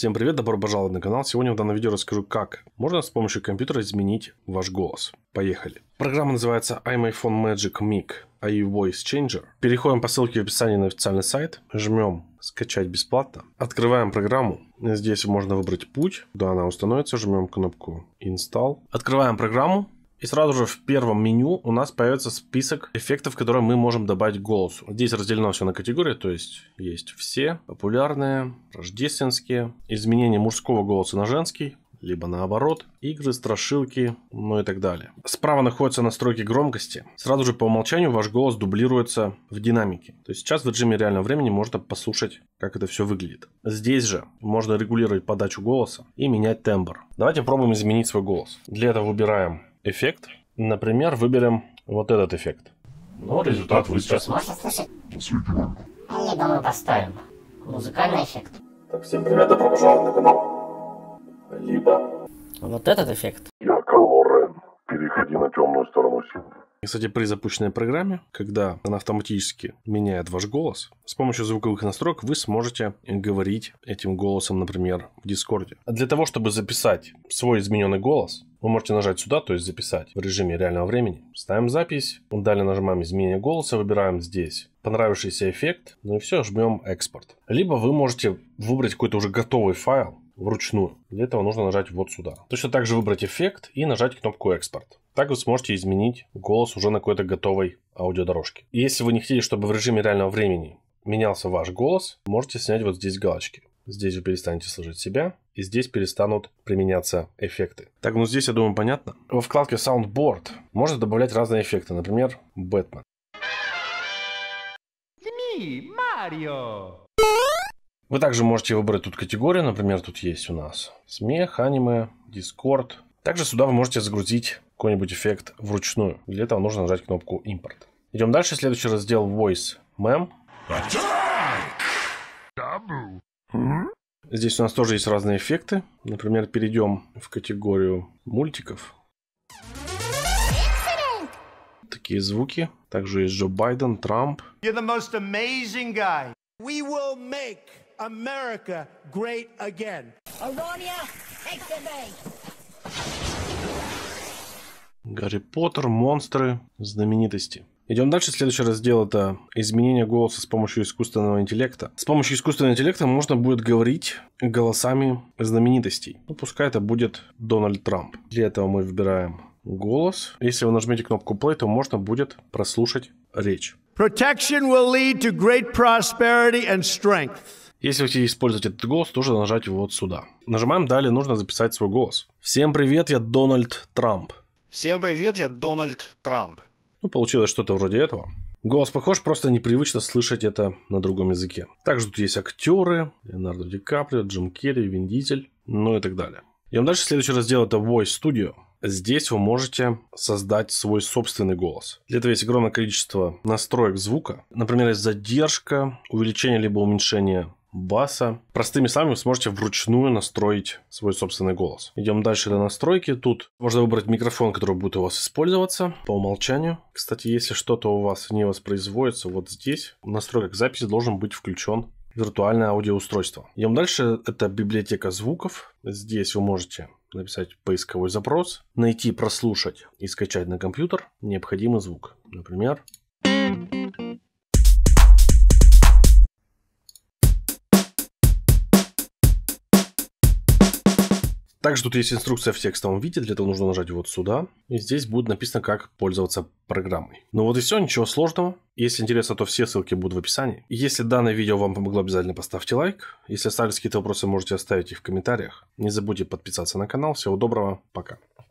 Всем привет, добро пожаловать на канал. Сегодня в данном видео расскажу, как можно с помощью компьютера изменить ваш голос. Поехали. Программа называется iMyPhone Magic Mic AI Voice Changer. Переходим по ссылке в описании на официальный сайт, жмем «Скачать бесплатно», открываем программу. Здесь можно выбрать путь, куда она установится, жмем кнопку «Install». Открываем программу, и сразу же в первом меню у нас появится список эффектов, которые мы можем добавить к голосу. Здесь разделено все на категории, то есть есть все, популярные, рождественские, изменение мужского голоса на женский, либо наоборот, игры, страшилки, ну и так далее. Справа находятся настройки громкости. Сразу же по умолчанию ваш голос дублируется в динамике. То есть сейчас в режиме реального времени можно послушать, как это все выглядит. Здесь же можно регулировать подачу голоса и менять тембр. Давайте пробуем изменить свой голос. Для этого выбираем эффект. Например, выберем вот этот эффект. Ну, результат вы сейчас можете слышать? Либо ну, думаю поставим музыкальный эффект. Так, всем привет, добро пожаловать на канал. Либо... Вот этот эффект сторону силы. кстати, при запущенной программе, когда она автоматически меняет ваш голос, с помощью звуковых настроек вы сможете говорить этим голосом, например, в Дискорде. А для того, чтобы записать свой измененный голос, вы можете нажать сюда, то есть записать в режиме реального времени. Ставим запись, далее нажимаем изменение голоса, выбираем здесь понравившийся эффект, ну и все, жмем экспорт. Либо вы можете выбрать какой-то уже готовый файл, вручную. Для этого нужно нажать вот сюда. Точно так же выбрать эффект и нажать кнопку «Экспорт». Так вы сможете изменить голос уже на какой-то готовой аудиодорожке. И если вы не хотите, чтобы в режиме реального времени менялся ваш голос, можете снять вот здесь галочки. Здесь вы перестанете слышать себя, и здесь перестанут применяться эффекты. Так, ну здесь, я думаю, понятно. Во вкладке Soundboard можно добавлять разные эффекты, например, Бэтмен. It's me, Mario. Вы также можете выбрать тут категорию, например, тут есть у нас смех, аниме, дискорд. Также сюда вы можете загрузить какой-нибудь эффект вручную. Для этого нужно нажать кнопку импорт. Идем дальше, следующий раздел voice mem. Здесь у нас тоже есть разные эффекты. Например, перейдем в категорию мультиков. Такие звуки. Также есть Джо Байден, Трамп. You're the most amazing guy. We will make America great again. Aronia, Гарри Поттер, монстры, знаменитости. Идем дальше. Следующий раздел это изменение голоса с помощью искусственного интеллекта. С помощью искусственного интеллекта можно будет говорить голосами знаменитостей. Ну, пускай это будет Дональд Трамп. Для этого мы выбираем голос. Если вы нажмете кнопку play, то можно будет прослушать речь. Protection will lead to great prosperity and strength. Если вы хотите использовать этот голос, нужно нажать вот сюда. Нажимаем «Далее», нужно записать свой голос. «Всем привет, я Дональд Трамп». «Всем привет, я Дональд Трамп». Ну, получилось что-то вроде этого. Голос похож, просто непривычно слышать это на другом языке. Также тут есть актеры, Леонардо Ди Каприо, Джим Керри, Вин Дизель, ну и так далее. Идем дальше. Следующий раздел это Voice Studio. Здесь вы можете создать свой собственный голос. Для этого есть огромное количество настроек звука. Например, есть задержка, увеличение либо уменьшение баса. Простыми словами вы сможете вручную настроить свой собственный голос. Идем дальше до настройки. Тут можно выбрать микрофон, который будет у вас использоваться по умолчанию. Кстати, если что-то у вас не воспроизводится вот здесь, в настройках записи должен быть включен виртуальное аудиоустройство. Идем дальше. Это библиотека звуков. Здесь вы можете написать поисковой запрос, найти, прослушать и скачать на компьютер необходимый звук. Например... Также тут есть инструкция в текстовом виде, для этого нужно нажать вот сюда. И здесь будет написано, как пользоваться программой. Ну вот и все, ничего сложного. Если интересно, то все ссылки будут в описании. Если данное видео вам помогло, обязательно поставьте лайк. Если остались какие-то вопросы, можете оставить их в комментариях. Не забудьте подписаться на канал. Всего доброго, пока.